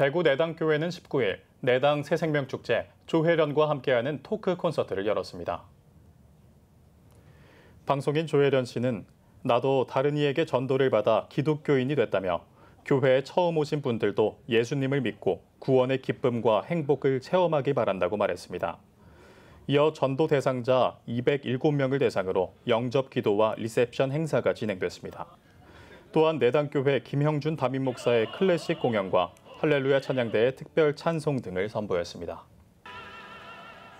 대구 내당교회는 19일 내당 새생명축제 조혜련과 함께하는 토크 콘서트를 열었습니다. 방송인 조혜련 씨는 나도 다른 이에게 전도를 받아 기독교인이 됐다며 교회에 처음 오신 분들도 예수님을 믿고 구원의 기쁨과 행복을 체험하기 바란다고 말했습니다. 이어 전도 대상자 207명을 대상으로 영접 기도와 리셉션 행사가 진행됐습니다. 또한 내당교회 김형준 담임 목사의 클래식 공연과 할렐루야 찬양대의 특별 찬송 등을 선보였습니다.